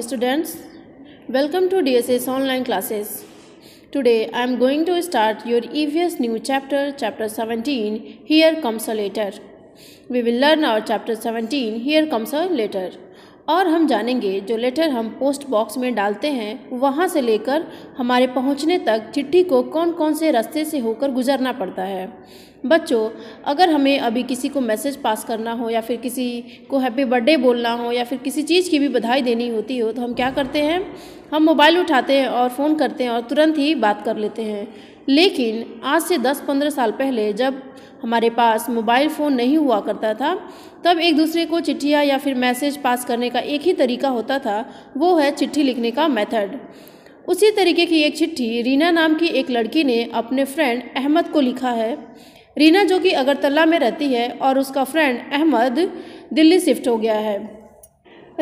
students welcome to dss online classes today i am going to start your evs new chapter chapter 17 here comes a letter we will learn our chapter 17 here comes a letter और हम जानेंगे जो letter हम post box में डालते हैं वहाँ से लेकर हमारे पहुँचने तक चिट्ठी को कौन कौन से रास्ते से होकर गुजरना पड़ता है बच्चों अगर हमें अभी किसी को मैसेज पास करना हो या फिर किसी को हैप्पी बर्थडे बोलना हो या फिर किसी चीज़ की भी बधाई देनी होती हो तो हम क्या करते हैं हम मोबाइल उठाते हैं और फ़ोन करते हैं और तुरंत ही बात कर लेते हैं लेकिन आज से 10-15 साल पहले जब हमारे पास मोबाइल फ़ोन नहीं हुआ करता था तब एक दूसरे को चिट्ठियाँ या फिर मैसेज पास करने का एक ही तरीका होता था वो है चिट्ठी लिखने का मेथड उसी तरीके की एक चिट्ठी रीना नाम की एक लड़की ने अपने फ्रेंड अहमद को लिखा है रीना जो कि अगरतला में रहती है और उसका फ्रेंड अहमद दिल्ली शिफ्ट हो गया है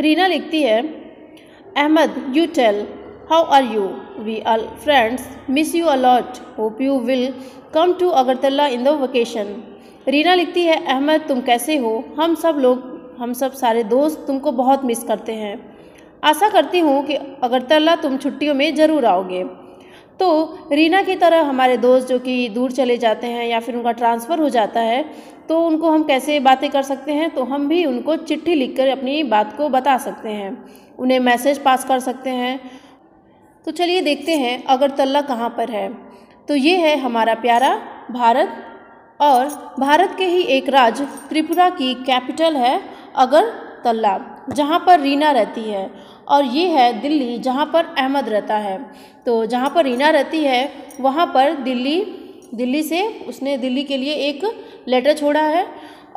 रीना लिखती है Ahmed you tell how are you we are friends miss you a lot hope you will come to Agartala in the vacation Reena लिखती है अहमद तुम कैसे हो हम सब लोग हम सब सारे दोस्त तुमको बहुत मिस करते हैं आशा करती हूँ कि अगरतला तुम छुट्टियों में ज़रूर आओगे तो रीना की तरह हमारे दोस्त जो कि दूर चले जाते हैं या फिर उनका ट्रांसफ़र हो जाता है तो उनको हम कैसे बातें कर सकते हैं तो हम भी उनको चिट्ठी लिखकर अपनी बात को बता सकते हैं उन्हें मैसेज पास कर सकते हैं तो चलिए देखते हैं अगरतला कहाँ पर है तो ये है हमारा प्यारा भारत और भारत के ही एक राज्य त्रिपुरा की कैपिटल है अगरतला जहाँ पर रीना रहती है और ये है दिल्ली जहाँ पर अहमद रहता है तो जहाँ पर रीना रहती है वहाँ पर दिल्ली दिल्ली से उसने दिल्ली के लिए एक लेटर छोड़ा है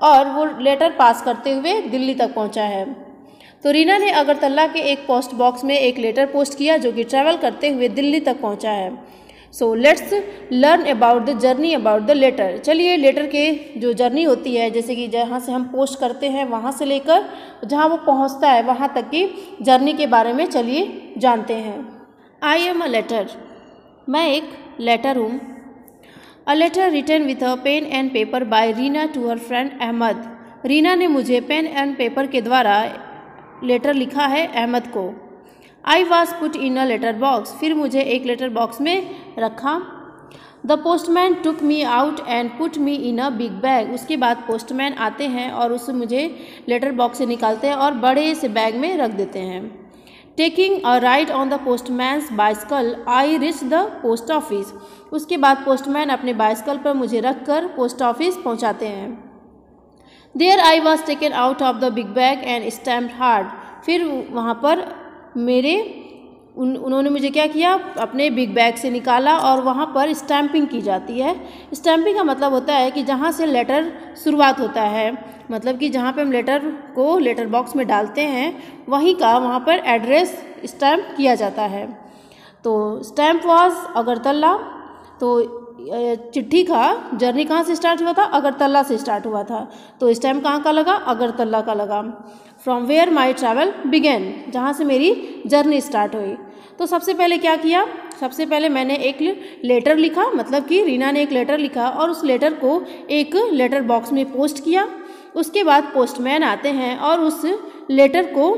और वो लेटर पास करते हुए दिल्ली तक पहुँचा है तो रीना ने अगरतला के एक पोस्ट बॉक्स में एक लेटर पोस्ट किया जो कि ट्रैवल करते हुए दिल्ली तक पहुँचा है so let's learn about the journey about the letter चलिए लेटर के जो जर्नी होती है जैसे कि जहाँ से हम पोस्ट करते हैं वहाँ से लेकर जहाँ वो पहुँचता है वहाँ तक की जर्नी के बारे में चलिए जानते हैं आई एम अ लेटर मैं एक लेटर हूँ a letter written with a pen and paper by Reena to her friend Ahmed Reena ने मुझे पेन एंड पेपर के द्वारा लेटर लिखा है अहमद को I was put in a letter box फिर मुझे एक लेटर बॉक्स में रखा the postman took me out and put me in a big bag उसके बाद पोस्टमैन आते हैं और उस मुझे लेटर बॉक्स से निकालते हैं और बड़े से बैग में रख देते हैं taking a ride on the postman bicycle I reach the post office उसके बाद पोस्टमैन अपने बाइसकल पर मुझे रख कर पोस्ट ऑफिस पहुँचाते हैं there I was taken out of the big bag and stamped फिर वहाँ पर मेरे उन उन्होंने मुझे क्या किया अपने बिग बैग से निकाला और वहाँ पर स्टैंपिंग की जाती है स्टैंपिंग का मतलब होता है कि जहाँ से लेटर शुरुआत होता है मतलब कि जहाँ पे हम लेटर को लेटर बॉक्स में डालते हैं वहीं का वहाँ पर एड्रेस स्टैंप किया जाता है तो स्टैंप वॉज अगरतला तो चिट्ठी का जर्नी कहाँ से स्टार्ट हुआ था अगरतला से स्टार्ट हुआ था तो इस टाइम कहाँ का लगा अगरतला का लगा from where my travel began जहाँ से मेरी जर्नी स्टार्ट हुई तो सबसे पहले क्या किया सबसे पहले मैंने एक लेटर लिखा मतलब कि रीना ने एक लेटर लिखा और उस लेटर को एक लेटर बॉक्स में पोस्ट किया उसके बाद पोस्टमैन आते हैं और उस लेटर को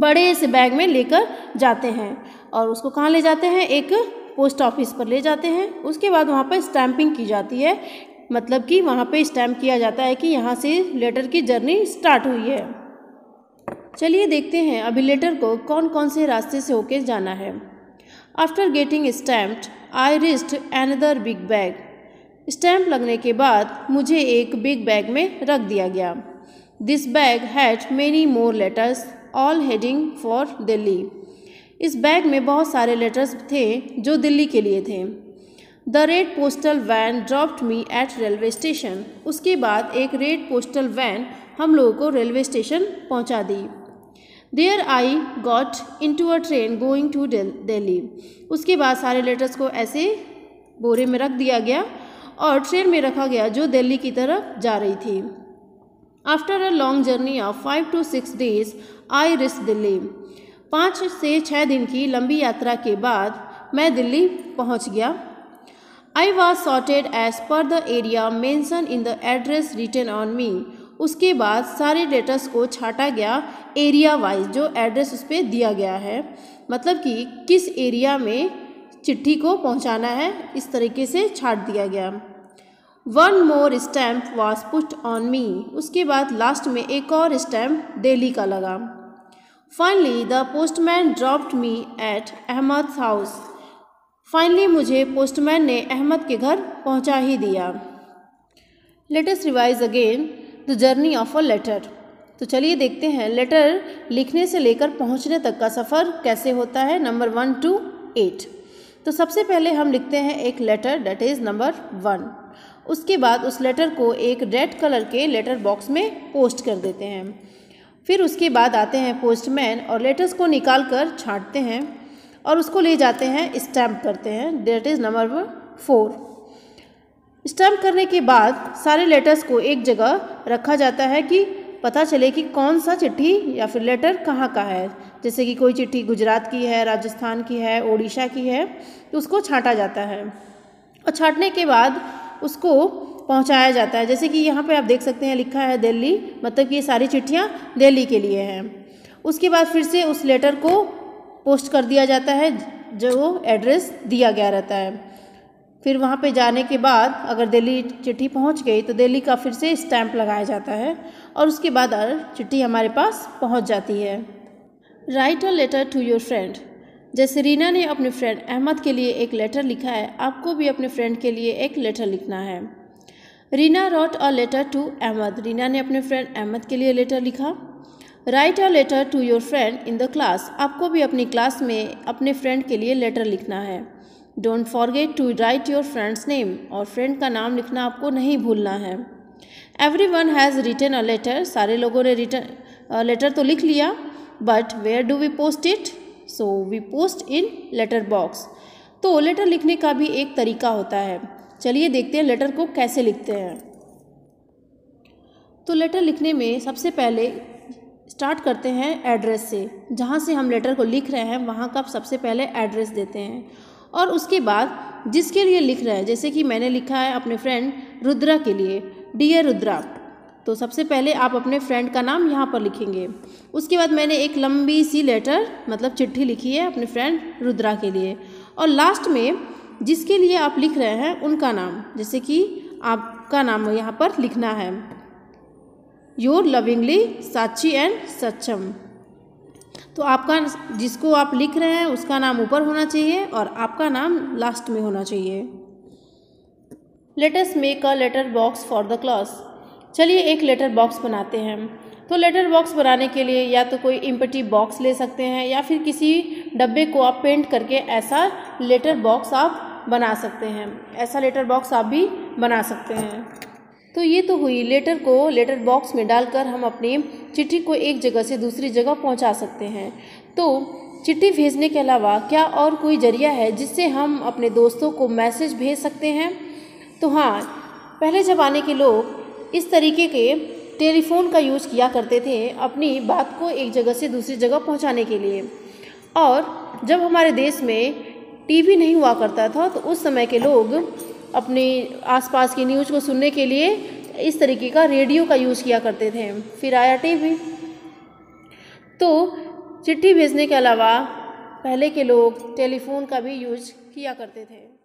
बड़े से बैग में लेकर जाते हैं और उसको कहाँ ले जाते हैं एक पोस्ट ऑफिस पर ले जाते हैं उसके बाद वहाँ पर स्टैंपिंग की जाती है मतलब कि वहाँ पर स्टैम्प किया जाता है कि यहाँ से लेटर की जर्नी स्टार्ट हुई है चलिए देखते हैं अभी लेटर को कौन कौन से रास्ते से होके जाना है after getting stamped I reached another big bag stamp लगने के बाद मुझे एक बिग बैग में रख दिया गया this bag had many more letters all heading for Delhi इस बैग में बहुत सारे लेटर्स थे जो दिल्ली के लिए थे the red postal van dropped me at railway station उसके बाद एक रेड पोस्टल वैन हम लोगों को रेलवे स्टेशन पहुंचा दी there I got into a train going to Delhi उसके बाद सारे लेटर्स को ऐसे बोरे में रख दिया गया और ट्रेन में रखा गया जो दिल्ली की तरफ जा रही थी after a long journey of five to six days I reached Delhi पाँच से छः दिन की लंबी यात्रा के बाद मैं दिल्ली पहुंच गया I was sorted as per the area mentioned in the address written on me उसके बाद सारे डेटस को छाटा गया एरिया वाइज जो एड्रेस उस पर दिया गया है मतलब कि किस एरिया में चिट्ठी को पहुंचाना है इस तरीके से छाट दिया गया one more stamp was put on me उसके बाद लास्ट में एक और स्टैम्प डेली का लगा finally the postman dropped me at Ahmed house finally मुझे पोस्टमैन ने अहमद के घर पहुंचा ही दिया let's revise again the journey of a letter तो चलिए देखते हैं लेटर लिखने से लेकर पहुंचने तक का सफ़र कैसे होता है नंबर वन टू एट तो सबसे पहले हम लिखते हैं एक letter date is number one उसके बाद उस लेटर को एक रेड कलर के लेटर बॉक्स में पोस्ट कर देते हैं फिर उसके बाद आते हैं पोस्टमैन और लेटर्स को निकाल कर छाँटते हैं और उसको ले जाते हैं स्टैम्प करते हैं date is number four stamp करने के बाद सारे लेटर्स को एक जगह रखा जाता है कि पता चले कि कौन सा चिट्ठी या फिर लेटर कहाँ का है जैसे कि कोई चिट्ठी गुजरात की है राजस्थान की है ओडिशा की है तो उसको छाँटा जाता है और छाँटने के बाद उसको पहुंचाया जाता है जैसे कि यहाँ पे आप देख सकते हैं लिखा है दिल्ली मतलब कि ये सारी चिट्ठियाँ दिल्ली के लिए हैं उसके बाद फिर से उस लेटर को पोस्ट कर दिया जाता है जो एड्रेस दिया गया रहता है फिर वहाँ पे जाने के बाद अगर दिल्ली चिट्ठी पहुँच गई तो दिल्ली का फिर से स्टैंप लगाया जाता है और उसके बाद चिट्ठी हमारे पास पहुँच जाती है write a letter to your friend जैसे रीना ने अपने फ्रेंड अहमद के लिए एक लेटर लिखा है आपको भी अपने फ्रेंड के लिए एक लेटर लिखना है Reena wrote a letter to Ahmed Reena ने अपने फ्रेंड अहमद के लिए लेटर लिखा write a letter to your friend in the class आपको भी अपनी क्लास में अपने फ्रेंड के लिए लेटर लिखना है don't forget to write your friend's name और फ्रेंड का नाम लिखना आपको नहीं भूलना है everyone has written a letter सारे लोगों ने रिटर्न लेटर तो लिख लिया but where do we post it so we post in letter box तो लेटर लिखने का भी एक तरीका होता है चलिए देखते हैं लेटर को कैसे लिखते हैं तो लेटर लिखने में सबसे पहले स्टार्ट करते हैं एड्रेस से जहाँ से हम लेटर को लिख रहे हैं वहाँ का सबसे पहले एड्रेस देते हैं और उसके बाद जिसके लिए लिख रहे हैं जैसे कि मैंने लिखा है अपने फ्रेंड रुद्रा के लिए डियर रुद्रा तो सबसे पहले आप अपने फ्रेंड का नाम यहाँ पर लिखेंगे उसके बाद मैंने एक लंबी सी लेटर मतलब चिट्ठी लिखी है अपने फ्रेंड रुद्रा के लिए और लास्ट में जिसके लिए आप लिख रहे हैं उनका नाम जैसे कि आपका नाम यहाँ पर लिखना है योर लविंगली साक्षी एंड सक्षम तो आपका जिसको आप लिख रहे हैं उसका नाम ऊपर होना चाहिए और आपका नाम लास्ट में होना चाहिए let make a letter box for the class चलिए एक लेटर बॉक्स बनाते हैं तो लेटर बॉक्स बनाने के लिए या तो कोई इम्पटी बॉक्स ले सकते हैं या फिर किसी डब्बे को आप पेंट करके ऐसा लेटर बॉक्स आप बना सकते हैं ऐसा लेटर बॉक्स आप भी बना सकते हैं तो ये तो हुई लेटर को लेटर बॉक्स में डालकर हम अपनी चिट्ठी को एक जगह से दूसरी जगह पहुंचा सकते हैं तो चिट्ठी भेजने के अलावा क्या और कोई जरिया है जिससे हम अपने दोस्तों को मैसेज भेज सकते हैं तो हाँ पहले ज़माने के लोग इस तरीके के टेलीफोन का यूज़ किया करते थे अपनी बात को एक जगह से दूसरी जगह पहुंचाने के लिए और जब हमारे देश में टीवी नहीं हुआ करता था तो उस समय के लोग अपने आसपास की न्यूज़ को सुनने के लिए इस तरीके का रेडियो का यूज़ किया करते थे फिर आया टीवी तो चिट्ठी भेजने के अलावा पहले के लोग टेलीफोन का भी यूज किया करते थे